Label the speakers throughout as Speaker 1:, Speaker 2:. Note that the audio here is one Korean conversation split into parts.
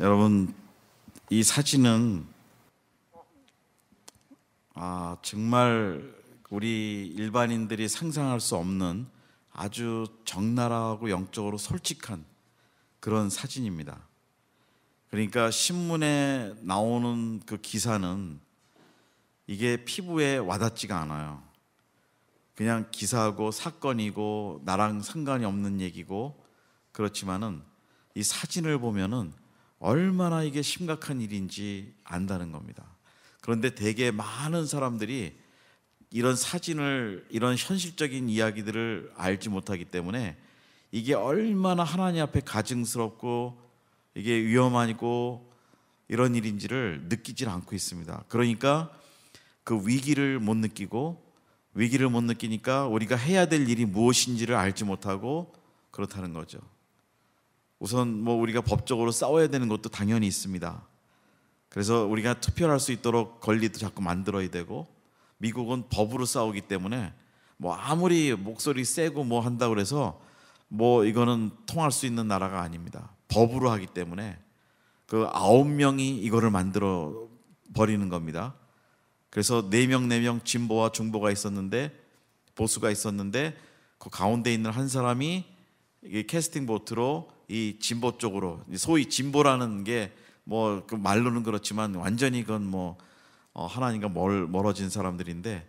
Speaker 1: 여러분 이 사진은 아, 정말 우리 일반인들이 상상할 수 없는 아주 적나라하고 영적으로 솔직한 그런 사진입니다. 그러니까 신문에 나오는 그 기사는 이게 피부에 와닿지가 않아요. 그냥 기사고 사건이고 나랑 상관이 없는 얘기고 그렇지만은 이 사진을 보면은 얼마나 이게 심각한 일인지 안다는 겁니다. 그런데 되게 많은 사람들이 이런 사진을 이런 현실적인 이야기들을 알지 못하기 때문에 이게 얼마나 하나님 앞에 가증스럽고 이게 위험하고 이런 일인지를 느끼질 않고 있습니다. 그러니까 그 위기를 못 느끼고 위기를 못 느끼니까 우리가 해야 될 일이 무엇인지를 알지 못하고 그렇다는 거죠. 우선 뭐 우리가 법적으로 싸워야 되는 것도 당연히 있습니다. 그래서 우리가 투표를 할수 있도록 권리도 자꾸 만들어야 되고 미국은 법으로 싸우기 때문에 뭐 아무리 목소리 세고 뭐 한다 그래서 뭐 이거는 통할 수 있는 나라가 아닙니다. 법으로 하기 때문에 그 아홉 명이 이거를 만들어 버리는 겁니다. 그래서 네명네명 네 진보와 중보가 있었는데 보수가 있었는데 그 가운데 있는 한 사람이 캐스팅 보트로 이 진보 쪽으로 소위 진보라는 게뭐 그 말로는 그렇지만 완전히 그건 뭐 어, 하나님과 멀, 멀어진 사람들인데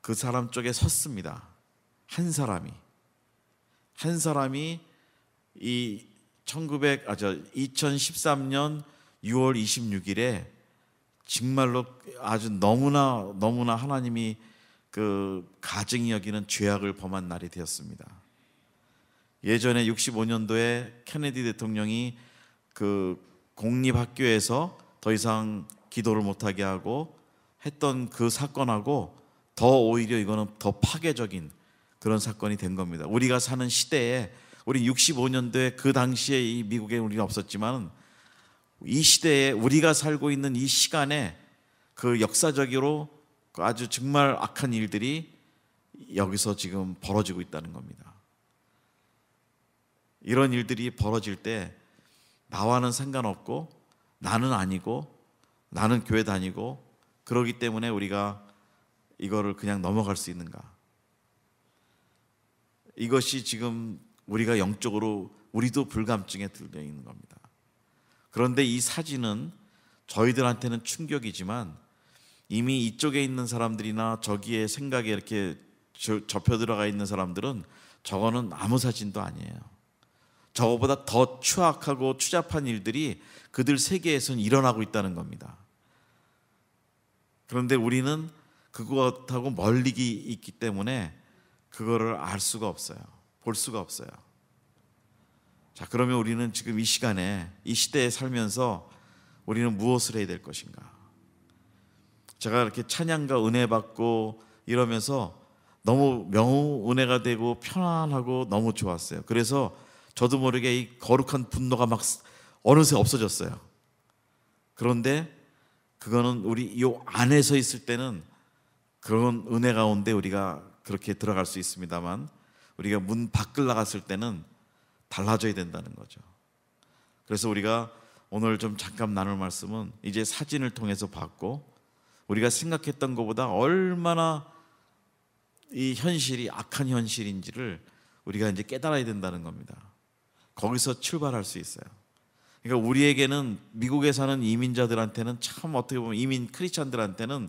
Speaker 1: 그 사람 쪽에 섰습니다. 한 사람이 한 사람이 이 1900, 아, 저 2013년 6월 26일에 정말로 아주 너무나 너무나 하나님이 그 가증이 여기는 죄악을 범한 날이 되었습니다. 예전에 65년도에 케네디 대통령이 그 공립학교에서 더 이상 기도를 못하게 하고 했던 그 사건하고 더 오히려 이거는 더 파괴적인 그런 사건이 된 겁니다. 우리가 사는 시대에 우리 65년도에 그 당시에 이 미국에 우리가 없었지만 이 시대에 우리가 살고 있는 이 시간에 그 역사적으로 그 아주 정말 악한 일들이 여기서 지금 벌어지고 있다는 겁니다. 이런 일들이 벌어질 때 나와는 상관없고 나는 아니고 나는 교회 다니고 그러기 때문에 우리가 이거를 그냥 넘어갈 수 있는가? 이것이 지금 우리가 영적으로 우리도 불감증에 들려 있는 겁니다. 그런데 이 사진은 저희들한테는 충격이지만 이미 이쪽에 있는 사람들이나 저기에 생각에 이렇게 접혀 들어가 있는 사람들은 저거는 아무 사진도 아니에요. 저보다 더 추악하고 추잡한 일들이 그들 세계에선 일어나고 있다는 겁니다. 그런데 우리는 그것하고 멀리 있기 때문에 그거를 알 수가 없어요. 볼 수가 없어요. 자, 그러면 우리는 지금 이 시간에 이 시대에 살면서 우리는 무엇을 해야 될 것인가? 제가 이렇게 찬양과 은혜 받고 이러면서 너무 명우 은혜가 되고 편안하고 너무 좋았어요. 그래서 저도 모르게 이 거룩한 분노가 막 어느새 없어졌어요. 그런데 그거는 우리 이 안에서 있을 때는 그런 은혜 가운데 우리가 그렇게 들어갈 수 있습니다만 우리가 문 밖을 나갔을 때는 달라져야 된다는 거죠. 그래서 우리가 오늘 좀 잠깐 나눌 말씀은 이제 사진을 통해서 봤고 우리가 생각했던 것보다 얼마나 이 현실이 악한 현실인지를 우리가 이제 깨달아야 된다는 겁니다. 거기서 출발할 수 있어요. 그러니까 우리에게는 미국에 사는 이민자들한테는 참 어떻게 보면 이민 크리스천들한테는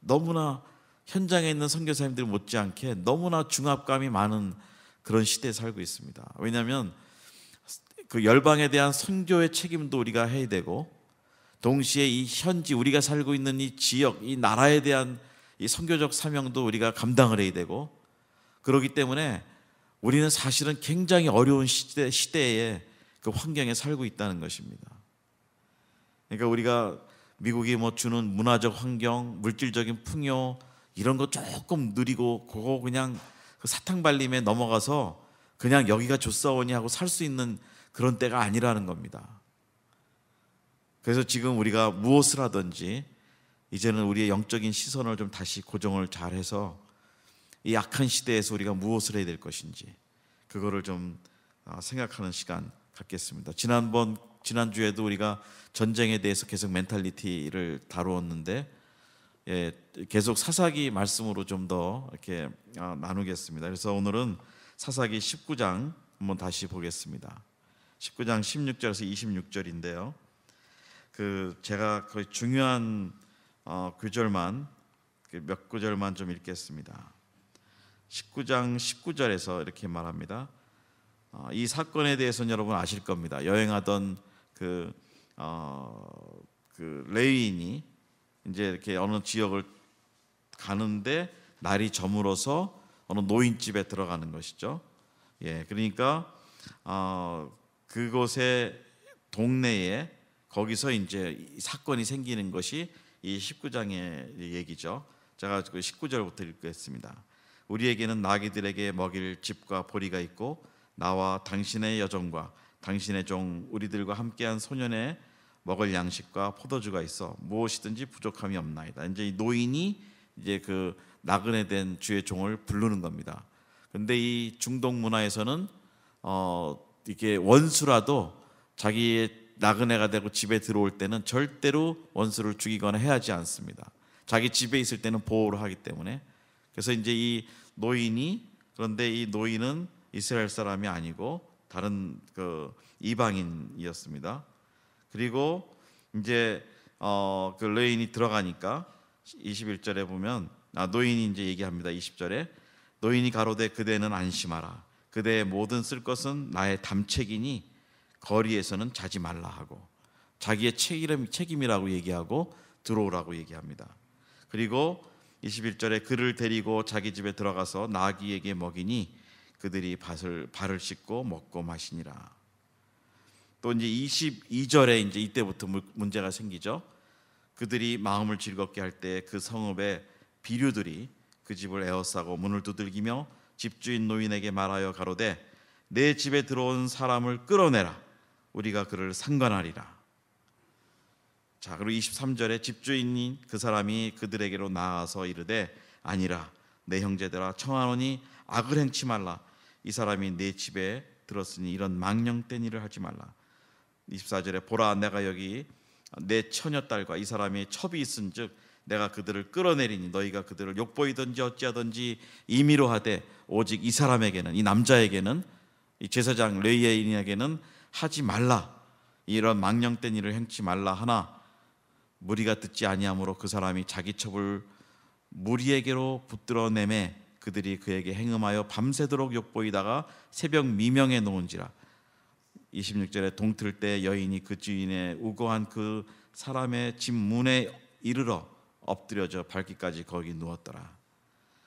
Speaker 1: 너무나 현장에 있는 선교사님들 못지않게 너무나 중압감이 많은 그런 시대에 살고 있습니다. 왜냐하면 그 열방에 대한 선교의 책임도 우리가 해야 되고 동시에 이 현지 우리가 살고 있는 이 지역 이 나라에 대한 이 선교적 사명도 우리가 감당을 해야 되고 그러기 때문에 우리는 사실은 굉장히 어려운 시대, 시대에 그 환경에 살고 있다는 것입니다. 그러니까 우리가 미국이 뭐 주는 문화적 환경, 물질적인 풍요 이런 거 조금 누리고 그거 그냥 그 사탕 발림에 넘어가서 그냥 여기가 좋사오니 하고 살 수 있는 그런 때가 아니라는 겁니다. 그래서 지금 우리가 무엇을 하든지 이제는 우리의 영적인 시선을 좀 다시 고정을 잘해서 이 약한 시대에서 우리가 무엇을 해야 될 것인지 그거를 좀 아, 생각하는 시간 갖겠습니다. 지난번 지난주에도 우리가 전쟁에 대해서 계속 멘탈리티를 다루었는데 예, 계속 사사기 말씀으로 좀 더 이렇게 아, 나누겠습니다. 그래서 오늘은 사사기 19장 한번 다시 보겠습니다. 19장 16절에서 26절인데요. 그 제가 거 중요한 어, 구절만 그 몇 구절만 좀 읽겠습니다. 19장 19절에서 이렇게 말합니다. 어, 이 사건에 대해서는 여러분 아실 겁니다. 여행하던 그, 어, 그 레위인이 이제 이렇게 어느 지역을 가는데 날이 저물어서 어느 노인집에 들어가는 것이죠. 예, 그러니까 어, 그곳의 동네에 거기서 이제 사건이 생기는 것이 이 19장의 얘기죠. 제가 19절부터 그 읽겠습니다. 우리에게는 나귀들에게 먹일 집과 보리가 있고 나와 당신의 여정과 당신의 종 우리들과 함께한 소년의 먹을 양식과 포도주가 있어 무엇이든지 부족함이 없나이다. 이제 노인이 이제 그 나그네 된 주의 종을 부르는 겁니다. 근데 이 중동 문화에서는 어 이게 원수라도 자기의 나그네가 되고 집에 들어올 때는 절대로 원수를 죽이거나 해하지 않습니다. 자기 집에 있을 때는 보호를 하기 때문에 그래서 이제 이 노인이 그런데 이 노인은 이스라엘 사람이 아니고 다른 그 이방인이었습니다. 그리고 이제 어, 그 레인이 들어가니까 21절에 보면 아, 노인이 이제 얘기합니다. 20절에 노인이 가로되 그대는 안심하라. 그대의 모든 쓸 것은 나의 담책이니 거리에서는 자지 말라 하고 자기의 책임, 책임이라고 얘기하고 들어오라고 얘기합니다. 그리고 21절에 그를 데리고 자기 집에 들어가서 나귀에게 먹이니 그들이 밭을 발을 씻고 먹고 마시니라. 또 이제 22절에 이제 이때부터 문제가 생기죠. 그들이 마음을 즐겁게 할때그 성읍의 비류들이 그 집을 에워싸고 문을 두들기며 집주인 노인에게 말하여 가로되 내 집에 들어온 사람을 끌어내라 우리가 그를 상관하리라 자, 그리고 23절에 집주인인 그 사람이 그들에게로 나아서 이르되 아니라 내 형제들아 청하노니 악을 행치 말라 이 사람이 내 집에 들었으니 이런 망령된 일을 하지 말라 24절에 보라 내가 여기 내 처녀 딸과 이 사람이 첩이 있은즉 내가 그들을 끌어내리니 너희가 그들을 욕보이든지 어찌하든지 임의로 하되 오직 이 사람에게는 이 남자에게는 이 제사장 레이에인에게는 하지 말라 이런 망령된 일을 행치 말라 하나 무리가 듣지 아니하므로 그 사람이 자기 첩을 무리에게로 붙들어 내매 그들이 그에게 행음하여 밤새도록 욕보이다가 새벽 미명에 놓은지라 26절에 동틀 때 여인이 그 주인의 우거한 그 사람의 집 문에 이르러 엎드려져 밝기까지 거기 누웠더라.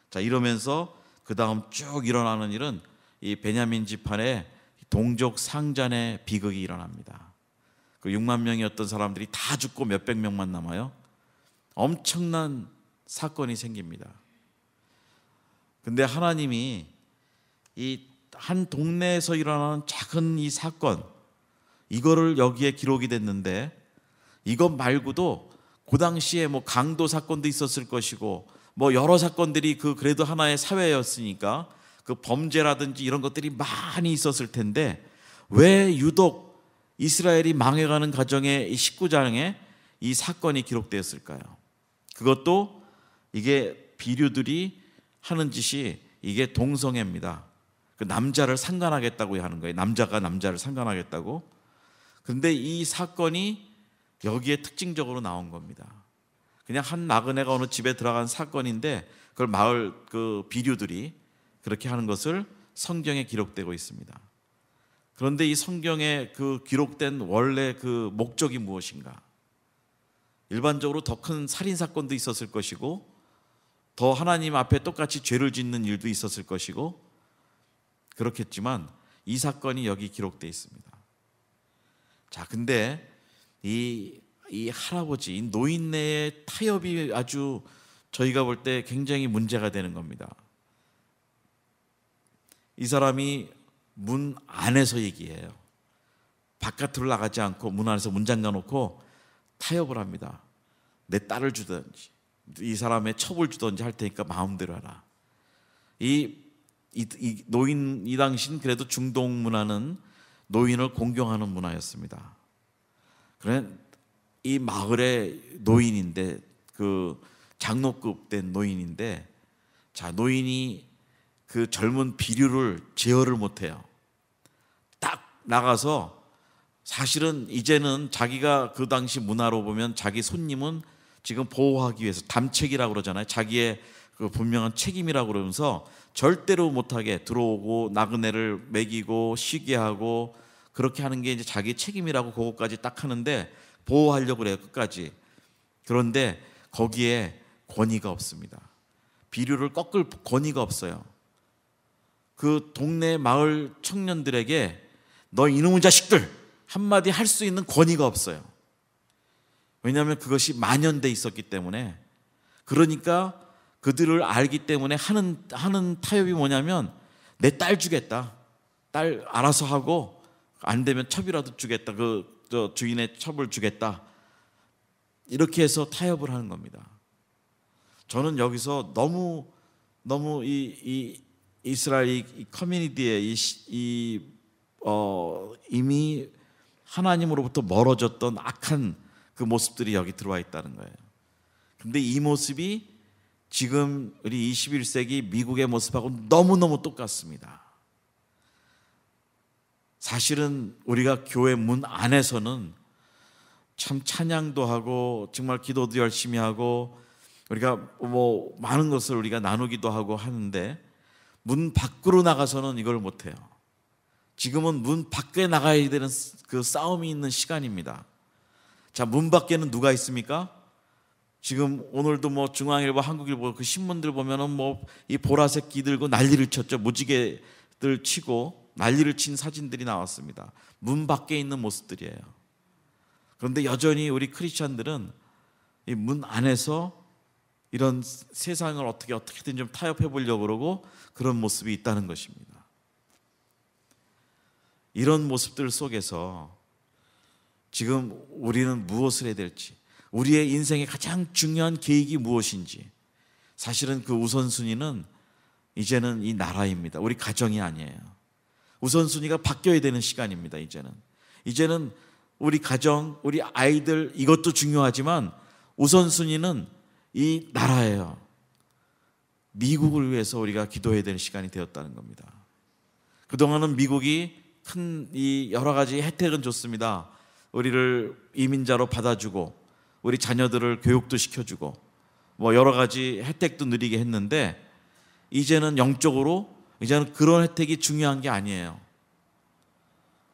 Speaker 1: 자 이러면서 그 다음 쭉 일어나는 일은 이 베냐민 지판의 동족 상잔의 비극이 일어납니다. 그 6만 명이었던 사람들이 다 죽고 몇 백 명만 남아요. 엄청난 사건이 생깁니다. 근데 하나님이 이 한 동네에서 일어나는 작은 이 사건 이거를 여기에 기록이 됐는데 이것 말고도 그 당시에 뭐 강도 사건도 있었을 것이고 뭐 여러 사건들이 그 그래도 하나의 사회였으니까 그 범죄라든지 이런 것들이 많이 있었을 텐데 왜 유독 이스라엘이 망해가는 과정의 19장에 이 사건이 기록되었을까요? 그것도 이게 비류들이 하는 짓이 이게 동성애입니다. 그 남자를 상관하겠다고 하는 거예요. 남자가 남자를 상관하겠다고. 근데 이 사건이 여기에 특징적으로 나온 겁니다. 그냥 한 나그네가 어느 집에 들어간 사건인데 그걸 마을 그 비류들이 그렇게 하는 것을 성경에 기록되고 있습니다. 그런데 이 성경에 그 기록된 원래 그 목적이 무엇인가? 일반적으로 더 큰 살인 사건도 있었을 것이고 더 하나님 앞에 똑같이 죄를 짓는 일도 있었을 것이고 그렇겠지만 이 사건이 여기 기록되어 있습니다. 자, 근데 이, 이 할아버지, 이 노인네의 타협이 아주 저희가 볼 때 굉장히 문제가 되는 겁니다. 이 사람이 문 안에서 얘기해요. 바깥으로 나가지 않고 문 안에서 문 잠가 놓고 타협을 합니다. 내 딸을 주든지 이 사람의 첩을 주든지 할 테니까 마음대로 하라. 이, 이, 이 노인 이 당신 그래도 중동 문화는 노인을 공경하는 문화였습니다. 그래 이 마을의 노인인데 그 장로급 된 노인인데 자 노인이 그 젊은 비류를 제어를 못해요. 나가서 사실은 이제는 자기가 그 당시 문화로 보면 자기 손님은 지금 보호하기 위해서 담책이라고 그러잖아요. 자기의 그 분명한 책임이라고 그러면서 절대로 못하게 들어오고 나그네를 먹이고 쉬게 하고 그렇게 하는 게 이제 자기 책임이라고 그것까지딱 하는데 보호하려고 그래요 끝까지 그런데 거기에 권위가 없습니다 비류를 꺾을 권위가 없어요 그 동네 마을 청년들에게 너 이놈의 자식들 한마디 할 수 있는 권위가 없어요. 왜냐하면 그것이 만연돼 있었기 때문에 그러니까 그들을 알기 때문에 하는 하는 타협이 뭐냐면 내 딸 주겠다. 딸 알아서 하고 안 되면 첩이라도 주겠다. 그 주인의 첩을 주겠다. 이렇게 해서 타협을 하는 겁니다. 저는 여기서 너무 너무 이, 이 이스라엘 이 커뮤니티의 이, 이 어, 이미 하나님으로부터 멀어졌던 악한 그 모습들이 여기 들어와 있다는 거예요. 근데 이 모습이 지금 우리 21세기 미국의 모습하고 너무너무 똑같습니다. 사실은 우리가 교회 문 안에서는 참 찬양도 하고 정말 기도도 열심히 하고 우리가 뭐 많은 것을 우리가 나누기도 하고 하는데 문 밖으로 나가서는 이걸 못해요. 지금은 문 밖에 나가야 되는 그 싸움이 있는 시간입니다. 자, 문 밖에는 누가 있습니까? 지금 오늘도 뭐 중앙일보, 한국일보 그 신문들 보면은 뭐 이 보라색 기 들고 난리를 쳤죠. 무지개들 치고 난리를 친 사진들이 나왔습니다. 문 밖에 있는 모습들이에요. 그런데 여전히 우리 크리스천들은 이 문 안에서 이런 세상을 어떻게 어떻게든 좀 타협해 보려고 그러고 그런 모습이 있다는 것입니다. 이런 모습들 속에서 지금 우리는 무엇을 해야 될지, 우리의 인생의 가장 중요한 계획이 무엇인지, 사실은 그 우선순위는 이제는 이 나라입니다. 우리 가정이 아니에요. 우선순위가 바뀌어야 되는 시간입니다, 이제는. 이제는 우리 가정, 우리 아이들 이것도 중요하지만 우선순위는 이 나라예요. 미국을 위해서 우리가 기도해야 되는 시간이 되었다는 겁니다. 그동안은 미국이 큰이 여러 가지 혜택은 좋습니다. 우리를 이민자로 받아주고 우리 자녀들을 교육도 시켜주고 뭐 여러 가지 혜택도 누리게 했는데 이제는 영적으로 이제는 그런 혜택이 중요한 게 아니에요.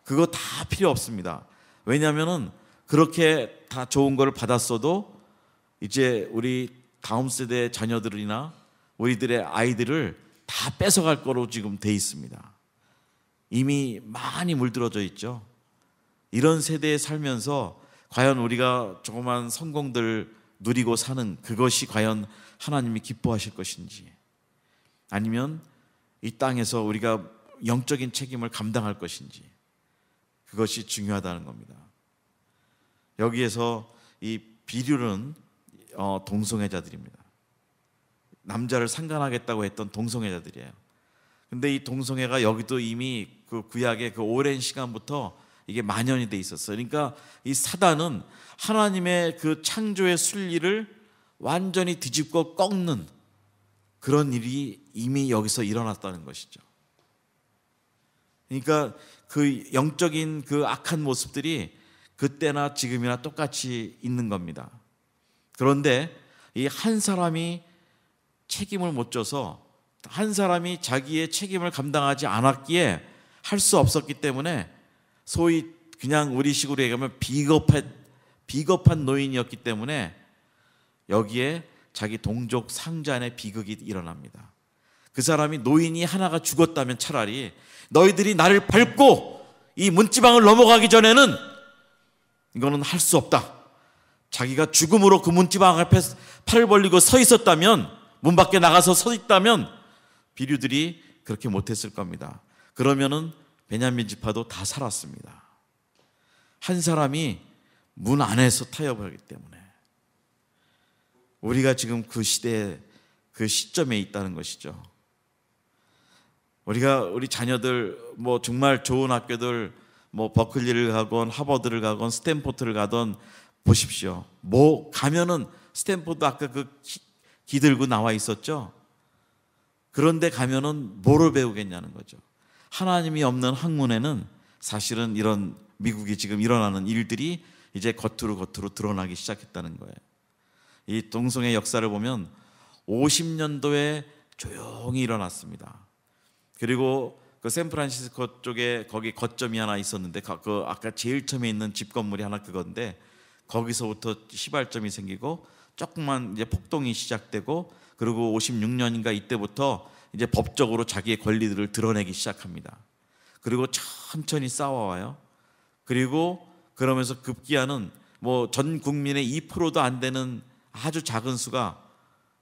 Speaker 1: 그거 다 필요 없습니다. 왜냐하면은 그렇게 다 좋은 걸 받았어도 이제 우리 다음 세대 자녀들이나 우리들의 아이들을 다 뺏어갈 거로 지금 돼 있습니다. 이미 많이 물들어져 있죠. 이런 세대에 살면서 과연 우리가 조그만 성공들 누리고 사는 그것이 과연 하나님이 기뻐하실 것인지 아니면 이 땅에서 우리가 영적인 책임을 감당할 것인지 그것이 중요하다는 겁니다. 여기에서 이비류는 어, 동성애자들입니다. 남자를 상관하겠다고 했던 동성애자들이에요. 근데 이 동성애가 여기도 이미 그 구약의 그 오랜 시간부터 이게 만연이 돼 있었어요. 그러니까 이 사단은 하나님의 그 창조의 순리를 완전히 뒤집고 꺾는 그런 일이 이미 여기서 일어났다는 것이죠. 그러니까 그 영적인 그 악한 모습들이 그때나 지금이나 똑같이 있는 겁니다. 그런데 이 한 사람이 책임을 못 져서 한 사람이 자기의 책임을 감당하지 않았기에 할 수 없었기 때문에 소위 그냥 우리식으로 얘기하면 비겁한 비겁한 노인이었기 때문에 여기에 자기 동족 상잔의 비극이 일어납니다. 그 사람이 노인이 하나가 죽었다면 차라리 너희들이 나를 밟고 이 문지방을 넘어가기 전에는 이거는 할 수 없다. 자기가 죽음으로 그 문지방 앞에 팔을 벌리고 서 있었다면 문 밖에 나가서 서 있다면 비류들이 그렇게 못했을 겁니다. 그러면은 베냐민 지파도 다 살았습니다. 한 사람이 문 안에서 타협하기 때문에 우리가 지금 그 시대에 그 시점에 있다는 것이죠. 우리가 우리 자녀들 뭐 정말 좋은 학교들 뭐 버클리를 가건 하버드를 가건 스탠포드를 가던 보십시오. 뭐 가면은 스탠포드 아까 그 기 들고 나와 있었죠. 그런데 가면은 뭐를 배우겠냐는 거죠. 하나님이 없는 학문에는 사실은 이런 미국이 지금 일어나는 일들이 이제 겉으로 겉으로 드러나기 시작했다는 거예요. 이 동성애 역사를 보면 50년도에 조용히 일어났습니다. 그리고 그 샌프란시스코 쪽에 거기 거점이 하나 있었는데 그 아까 제일 처음에 있는 집 건물이 하나 그건데 거기서부터 시발점이 생기고 조금만 이제 폭동이 시작되고 그리고 56년인가 이때부터 이제 법적으로 자기의 권리들을 드러내기 시작합니다. 그리고 천천히 싸워와요. 그리고 그러면서 급기야는 뭐 전 국민의 2%도 안 되는 아주 작은 수가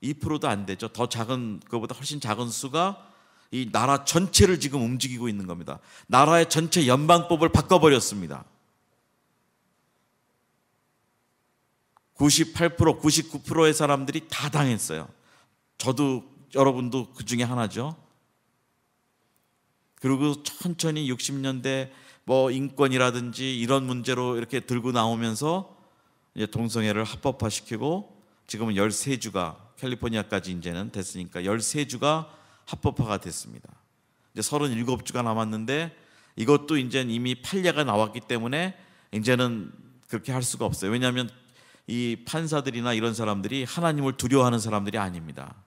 Speaker 1: 2%도 안 되죠. 더 작은 그보다 훨씬 작은 수가 이 나라 전체를 지금 움직이고 있는 겁니다. 나라의 전체 연방법을 바꿔버렸습니다. 98%, 99%의 사람들이 다 당했어요. 저도 여러분도 그 중에 하나죠. 그리고 천천히 60년대 뭐 인권이라든지 이런 문제로 이렇게 들고 나오면서 이제 동성애를 합법화시키고 지금은 13주가 캘리포니아까지 이제는 됐으니까 13주가 합법화가 됐습니다. 이제 37주가 남았는데 이것도 이제 이미 판례가 나왔기 때문에 이제는 그렇게 할 수가 없어요. 왜냐하면 이 판사들이나 이런 사람들이 하나님을 두려워하는 사람들이 아닙니다.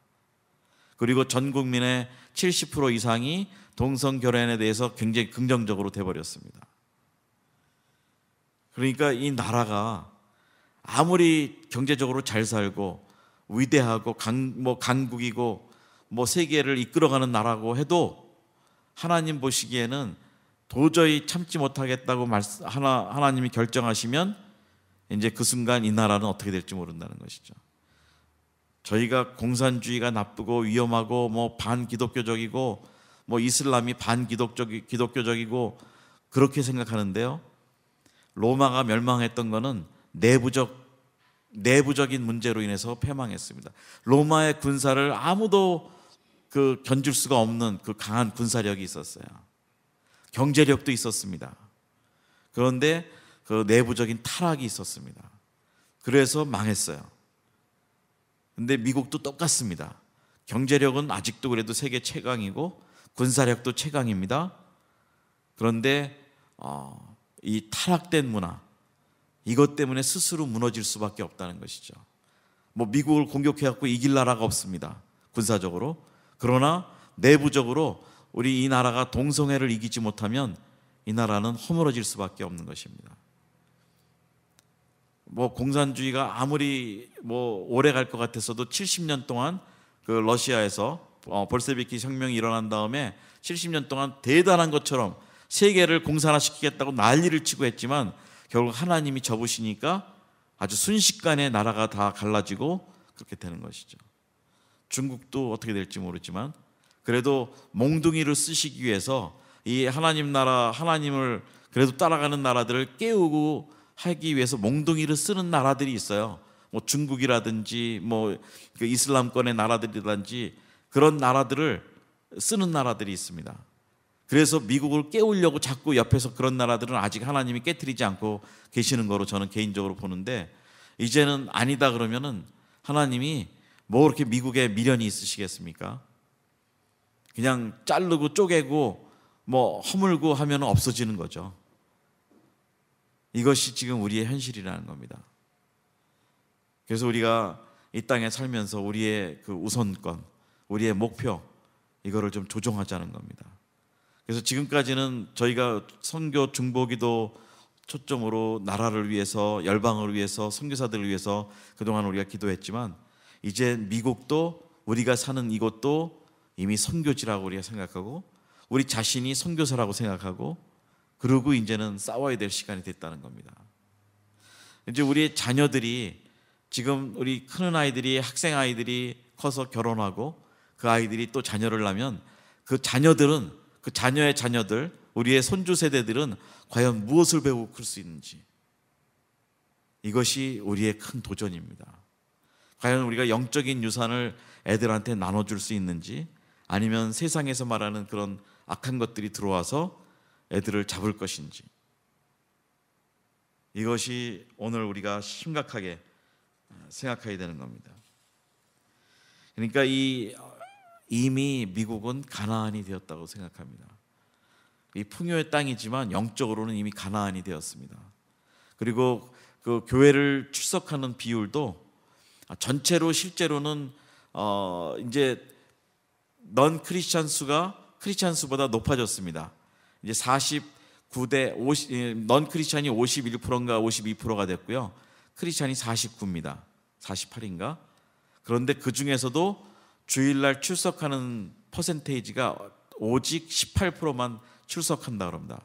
Speaker 1: 그리고 전 국민의 70% 이상이 동성 결혼에 대해서 굉장히 긍정적으로 돼버렸습니다. 그러니까 이 나라가 아무리 경제적으로 잘 살고 위대하고 강, 뭐 강국이고 뭐 세계를 이끌어가는 나라고 해도 하나님 보시기에는 도저히 참지 못하겠다고 하나, 하나님이 결정하시면 이제 그 순간 이 나라는 어떻게 될지 모른다는 것이죠. 저희가 공산주의가 나쁘고 위험하고 뭐 반기독교적이고 뭐 이슬람이 반기독적 기독교적이고 그렇게 생각하는데요. 로마가 멸망했던 것은 내부적 내부적인 문제로 인해서 패망했습니다. 로마의 군사를 아무도 그 견줄 수가 없는 그 강한 군사력이 있었어요. 경제력도 있었습니다. 그런데 그 내부적인 타락이 있었습니다. 그래서 망했어요. 근데 미국도 똑같습니다. 경제력은 아직도 그래도 세계 최강이고 군사력도 최강입니다. 그런데 어, 이 타락된 문화 이것 때문에 스스로 무너질 수밖에 없다는 것이죠. 뭐 미국을 공격해 갖고 이길 나라가 없습니다. 군사적으로. 그러나 내부적으로 우리 이 나라가 동성애를 이기지 못하면 이 나라는 허물어질 수밖에 없는 것입니다. 뭐 공산주의가 아무리 뭐 오래 갈 것 같았어도 70년 동안 그 러시아에서 어, 벌세비키 혁명이 일어난 다음에 70년 동안 대단한 것처럼 세계를 공산화시키겠다고 난리를 치고 했지만 결국 하나님이 접으시니까 아주 순식간에 나라가 다 갈라지고 그렇게 되는 것이죠. 중국도 어떻게 될지 모르지만 그래도 몽둥이를 쓰시기 위해서 이 하나님 나라 하나님을 그래도 따라가는 나라들을 깨우고 하기 위해서 몽둥이를 쓰는 나라들이 있어요. 뭐 중국이라든지 뭐그 이슬람권의 나라들이라든지 그런 나라들을 쓰는 나라들이 있습니다. 그래서 미국을 깨우려고 자꾸 옆에서 그런 나라들은 아직 하나님이 깨뜨리지 않고 계시는 거로 저는 개인적으로 보는데 이제는 아니다 그러면은 하나님이 뭐 그렇게 미국에 미련이 있으시겠습니까? 그냥 자르고 쪼개고 뭐 허물고 하면 없어지는 거죠. 이것이 지금 우리의 현실이라는 겁니다. 그래서 우리가 이 땅에 살면서 우리의 그 우선권, 우리의 목표 이거를 좀 조정하자는 겁니다. 그래서 지금까지는 저희가 선교 중보기도 초점으로 나라를 위해서 열방을 위해서 선교사들을 위해서 그동안 우리가 기도했지만 이제 미국도 우리가 사는 이곳도 이미 선교지라고 우리가 생각하고 우리 자신이 선교사라고 생각하고 그러고 이제는 싸워야 될 시간이 됐다는 겁니다. 이제 우리의 자녀들이 지금 우리 큰 아이들이 학생 아이들이 커서 결혼하고 그 아이들이 또 자녀를 낳으면 그 자녀들은 그 자녀의 자녀들 우리의 손주 세대들은 과연 무엇을 배우고 클 수 있는지 이것이 우리의 큰 도전입니다. 과연 우리가 영적인 유산을 애들한테 나눠줄 수 있는지 아니면 세상에서 말하는 그런 악한 것들이 들어와서 애들을 잡을 것인지 이것이 오늘 우리가 심각하게 어, 생각해야 되는 겁니다. 그러니까 이 이미 미국은 가나안이 되었다고 생각합니다. 이 풍요의 땅이지만 영적으로는 이미 가나안이 되었습니다. 그리고 그 교회를 출석하는 비율도 전체로 실제로는 어 이제 넌 크리스찬 수가 크리스찬 수보다 높아졌습니다. 이제 49대 50, 넌 크리스찬이 51%인가 52%가 됐고요. 크리스찬이 49입니다. 48인가? 그런데 그 중에서도 주일날 출석하는 퍼센테이지가 오직 18%만 출석한다 그럽니다.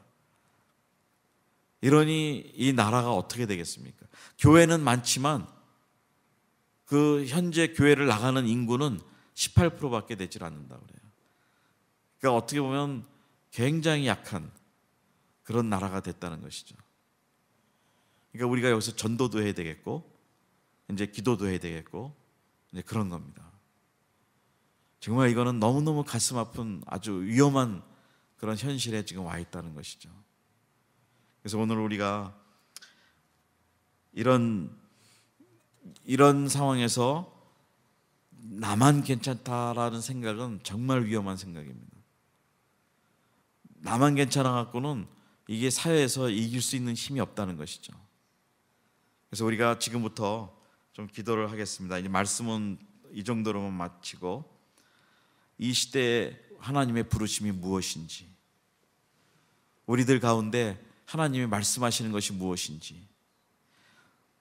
Speaker 1: 이러니 이 나라가 어떻게 되겠습니까? 교회는 많지만 그 현재 교회를 나가는 인구는 18%밖에 되질 않는다 그래요. 그러니까 어떻게 보면 굉장히 약한 그런 나라가 됐다는 것이죠. 그러니까 우리가 여기서 전도도 해야 되겠고 이제 기도도 해야 되겠고 이제 그런 겁니다. 정말 이거는 너무너무 가슴 아픈 아주 위험한 그런 현실에 지금 와 있다는 것이죠. 그래서 오늘 우리가 이런 이런 상황에서 나만 괜찮다라는 생각은 정말 위험한 생각입니다. 나만 괜찮아 갖고는 이게 사회에서 이길 수 있는 힘이 없다는 것이죠. 그래서 우리가 지금부터 좀 기도를 하겠습니다. 이제 말씀은 이 정도로만 마치고 이 시대에 하나님의 부르심이 무엇인지 우리들 가운데 하나님이 말씀하시는 것이 무엇인지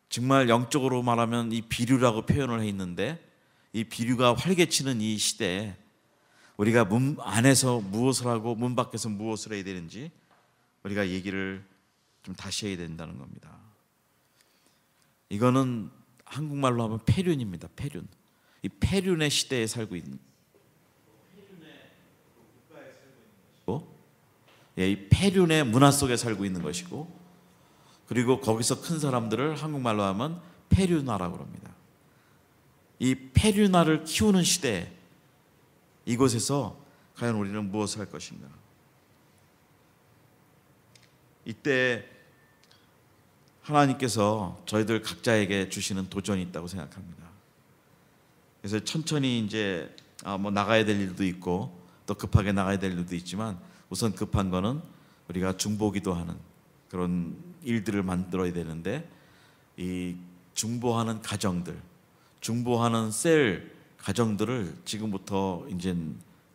Speaker 1: 정말 영적으로 말하면 이 비류라고 표현을 해 있는데 이 비류가 활개치는 이 시대에 우리가 문 안에서 무엇을 하고 문 밖에서 무엇을 해야 되는지 우리가 얘기를 좀 다시 해야 된다는 겁니다. 이거는 한국말로 하면 폐륜입니다. 폐륜. 이 폐륜의 시대에 살고 있는 뭐? 예, 이 폐륜의 문화 속에 살고 있는 것이고 그리고 거기서 큰 사람들을 한국말로 하면 폐륜화라고 합니다. 이 폐륜화를 키우는 시대에 이곳에서 과연 우리는 무엇을 할 것인가? 이때 하나님께서 저희들 각자에게 주시는 도전이 있다고 생각합니다. 그래서 천천히 이제 아, 뭐 나가야 될 일도 있고 또 급하게 나가야 될 일도 있지만 우선 급한 거는 우리가 중보기도 하는 그런 일들을 만들어야 되는데 이 중보하는 가정들, 중보하는 셀 가정들을 지금부터 이제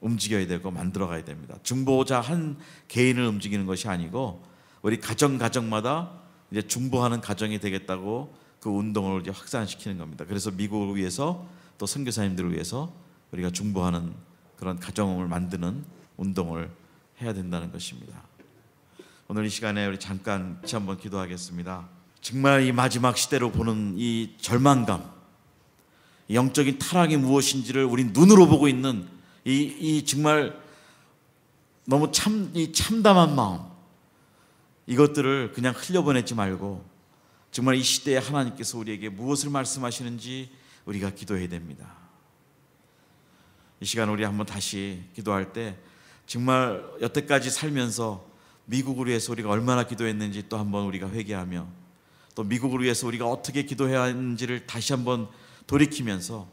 Speaker 1: 움직여야 되고 만들어 가야 됩니다. 중보자 한 개인을 움직이는 것이 아니고 우리 가정 가정마다 이제 중보하는 가정이 되겠다고 그 운동을 이제 확산시키는 겁니다. 그래서 미국을 위해서 또 선교사님들을 위해서 우리가 중보하는 그런 가정을 만드는 운동을 해야 된다는 것입니다. 오늘 이 시간에 우리 잠깐 같이 한번 기도하겠습니다. 정말 이 마지막 시대로 보는 이 절망감 영적인 타락이 무엇인지를 우리 눈으로 보고 있는 이, 이 정말 너무 참, 이 참담한 마음 이것들을 그냥 흘려보내지 말고 정말 이 시대에 하나님께서 우리에게 무엇을 말씀하시는지 우리가 기도해야 됩니다. 이 시간 우리 한번 다시 기도할 때 정말 여태까지 살면서 미국을 위해서 우리가 얼마나 기도했는지 또 한번 우리가 회개하며 또 미국을 위해서 우리가 어떻게 기도해야 하는지를 다시 한번 돌이키면서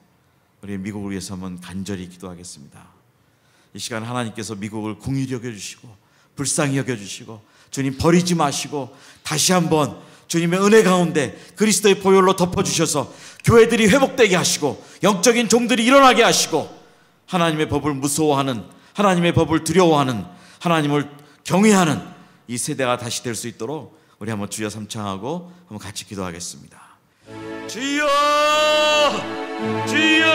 Speaker 1: 우리 미국을 위해서 한번 간절히 기도하겠습니다. 이 시간 하나님께서 미국을 공의히 여겨주시고 불쌍히 여겨주시고 주님 버리지 마시고 다시 한번 주님의 은혜 가운데 그리스도의 보혈로 덮어주셔서 교회들이 회복되게 하시고 영적인 종들이 일어나게 하시고 하나님의 법을 무서워하는 하나님의 법을 두려워하는 하나님을 경외하는 이 세대가 다시 될 수 있도록 우리 한번 주여 삼창하고 한번 같이 기도하겠습니다. 只有，只有。